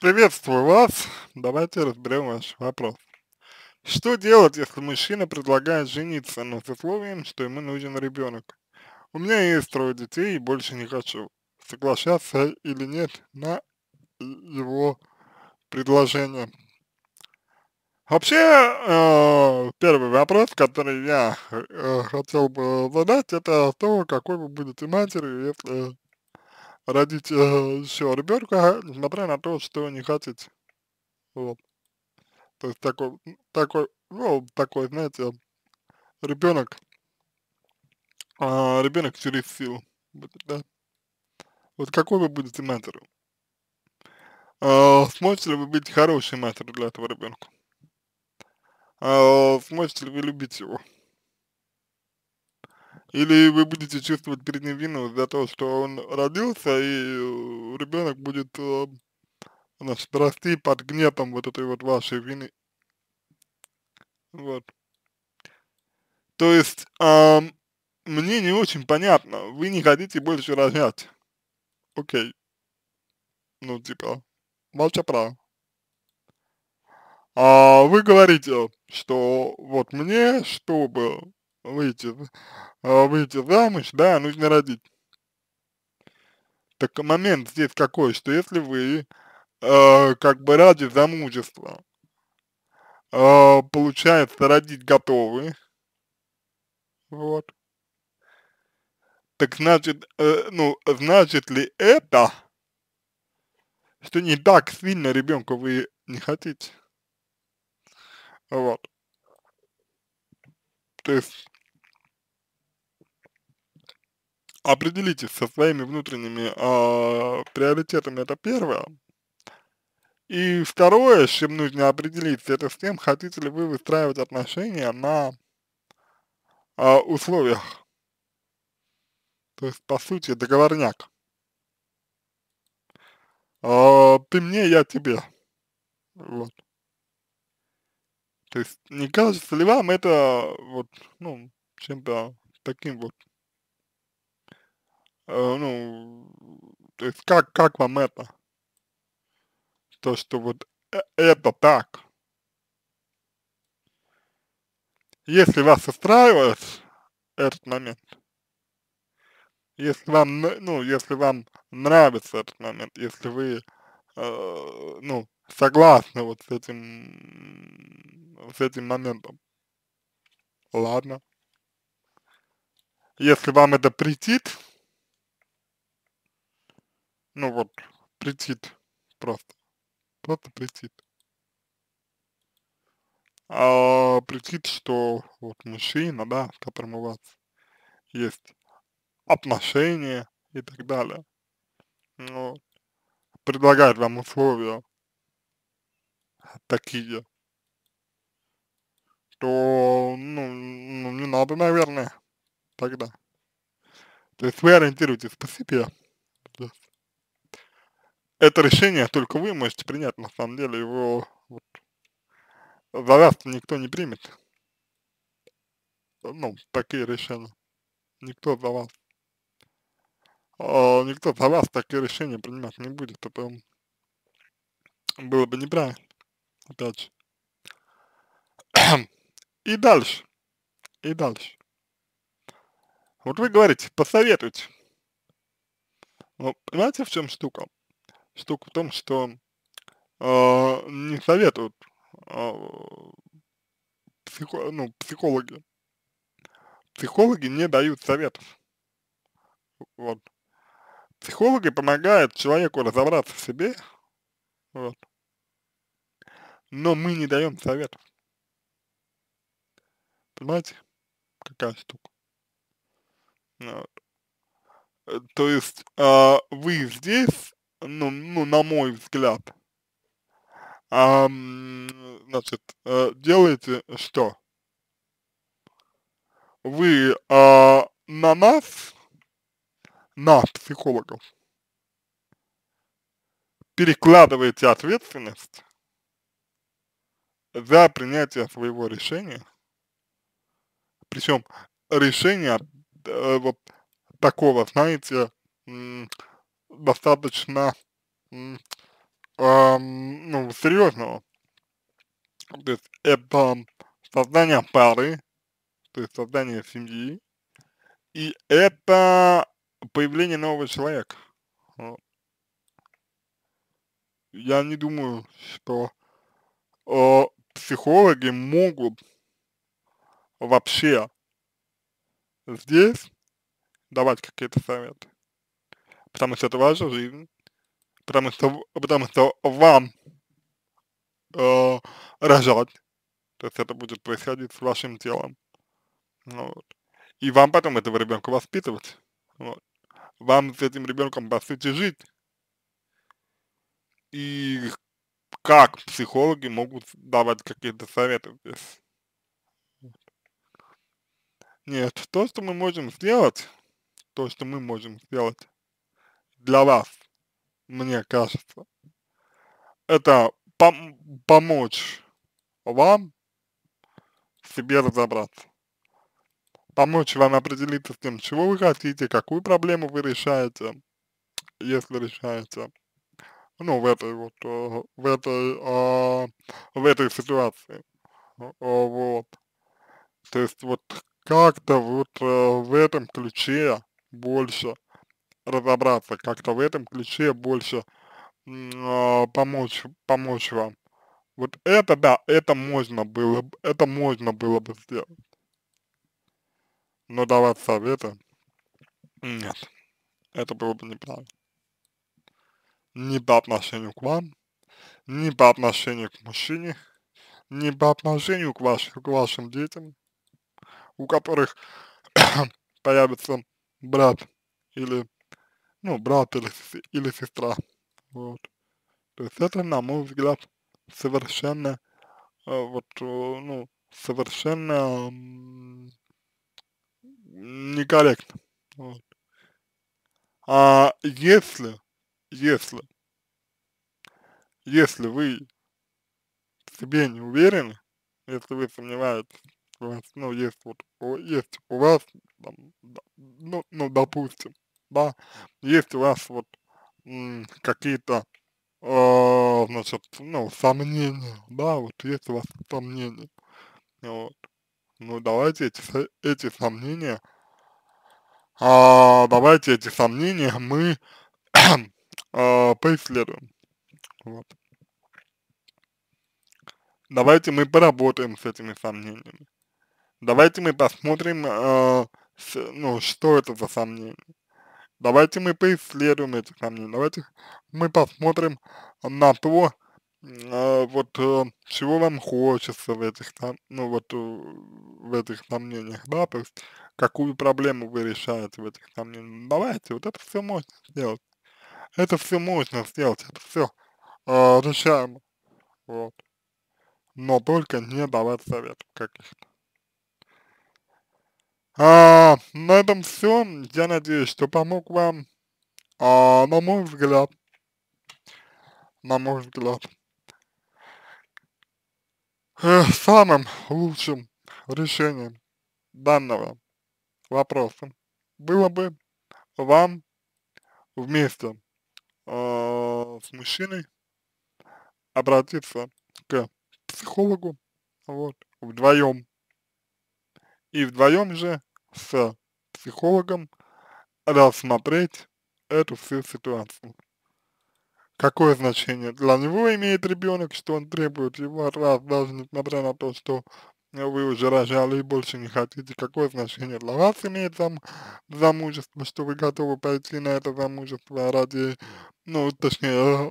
Приветствую вас. Давайте разберем ваш вопрос. Что делать, если мужчина предлагает жениться, но с условием, что ему нужен ребенок? У меня есть трое детей и больше не хочу. Соглашаться или нет на его предложение? Вообще, э, первый вопрос, который я э, хотел бы задать, это то, какой вы будете матерью, если родить э, еще ребенка, несмотря на то, что не хотите. Вот. То есть такой, такой, ну, такой, знаете, ребенок, э, а, ребенок через силу да. Вот какой вы будете матерью? Э, сможете ли вы быть хорошей матерью для этого ребенка? Э, а, сможете ли вы любить его? Или вы будете чувствовать перед ним вину за то, что он родился, и э, ребенок будет э, значит, расти под гнетом вот этой вот вашей вины. Вот. То есть, э, мне не очень понятно, вы не хотите больше рожать. Окей. Ну, типа, молча право. А вы говорите, что вот мне, чтобы выйти, э, выйти замуж, да, нужно родить. Так момент здесь какой, что если вы э, как бы ради замужества, э, получается, родить готовы, вот, так значит, э, ну, значит ли это, что не так сильно ребенка вы не хотите? Вот. То есть, определитесь со своими внутренними э, приоритетами, это первое. И второе, с чем нужно определиться, это с тем, хотите ли вы выстраивать отношения на э, условиях. То есть, по сути, договорняк. Э, ты мне, я тебе. Вот. То есть, не кажется ли вам это вот, ну, чем-то таким вот Э, ну, то э, есть как, как вам это? То, что вот э, это так. Если вас устраивает этот момент, если вам, ну, если вам нравится этот момент, если вы, э, ну, согласны вот с этим, с этим моментом, ладно. Если вам это притит ну вот, претит просто. Просто претит. А, претит, что вот мужчина, да, с которым у вас есть отношения и так далее, ну, предлагает вам условия такие, то, ну, ну не надо, наверное, тогда. То есть вы ориентируйтесь, по себе это решение только вы можете принять, на самом деле его вот, за вас никто не примет. Ну, такие решения. Никто за вас. А, никто за вас такие решения принимать не будет. Это было бы неправильно. Опять же. И дальше. И дальше. Вот вы говорите, посоветуйте. Ну, понимаете, в чем штука? штука в том, что э, не советуют э, психо, ну, психологи. Психологи не дают советов. Вот. Психологи помогают человеку разобраться в себе, вот. Но мы не даем советов. Понимаете, какая штука? Вот. Э, то есть э, вы здесь ну, ну на мой взгляд, а, значит, э, делаете что? Вы а, на нас, на психологов, перекладываете ответственность за принятие своего решения, причем решение э, вот такого, знаете, достаточно эм, ну, серьезного. То есть это создание пары, то есть создание семьи, и это появление нового человека. Я не думаю, что э, психологи могут вообще здесь давать какие-то советы потому что это ваша жизнь, потому что, потому что вам э, рожать, то есть это будет происходить с вашим телом, ну вот. и вам потом этого ребенка воспитывать, вот. вам с этим ребенком, по сути, жить, и как психологи могут давать какие-то советы здесь? Нет, то, что мы можем сделать, то, что мы можем сделать, для вас, мне кажется. Это пом помочь вам в себе разобраться. Помочь вам определиться с тем, чего вы хотите, какую проблему вы решаете, если решаете, ну, в этой вот, э, в этой, э, в этой ситуации. Э, вот. То есть вот как-то вот в этом ключе больше разобраться как-то в этом ключе больше э, помочь, помочь вам. Вот это, да, это можно было, это можно было бы сделать. Но давать советы, нет, это было бы неправильно. Ни по отношению к вам, ни по отношению к мужчине, ни по отношению к, вашим к вашим детям, у которых появится брат или ну, брат или, или сестра. Вот. То есть это, на мой взгляд, совершенно, э, вот, э, ну, совершенно некорректно. Вот. А если, если, если вы в себе не уверены, если вы сомневаетесь, у вас, ну, есть вот, есть у вас, там, ну, ну, допустим, да, есть у вас вот какие-то, э, значит, ну, сомнения, да, вот есть у вас сомнения, вот, ну, давайте эти, эти сомнения, а, давайте эти сомнения мы а, поисследуем, вот. Давайте мы поработаем с этими сомнениями. Давайте мы посмотрим, э, с, ну, что это за сомнения. Давайте мы поисследуем эти камни, давайте мы посмотрим на то, а, вот э, чего вам хочется в этих там, ну вот э, в этих сомнениях, да, то есть какую проблему вы решаете в этих сомнениях. Ну, давайте, вот это все можно сделать. Это все можно сделать, это все э, решаемо. Вот. Но только не давать советов каких-то. А, на этом все. Я надеюсь, что помог вам. А, на мой взгляд, на мой взгляд, э, самым лучшим решением данного вопроса было бы вам вместе э, с мужчиной обратиться к психологу, вот, вдвоем. И вдвоем же с э, психологом рассмотреть эту всю ситуацию. Какое значение для него имеет ребенок, что он требует его от вас, даже несмотря на то, что вы уже рожали и больше не хотите, какое значение для вас имеет зам, замужество, что вы готовы пойти на это замужество ради, ну, точнее, э,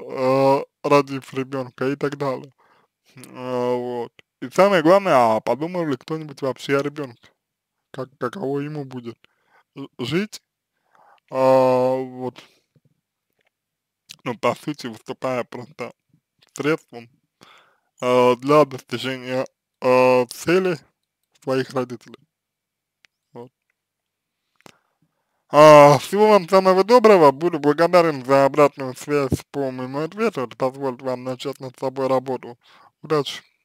э, родив ребенка и так далее. Э, вот. И самое главное, а подумал ли кто-нибудь вообще о ребенке? как, каково ему будет жить, а, вот, ну, по сути, выступая просто средством а, для достижения а, цели своих родителей. Вот. А, всего вам самого доброго, буду благодарен за обратную связь по моему ответу, это позволит вам начать над собой работу. Удачи!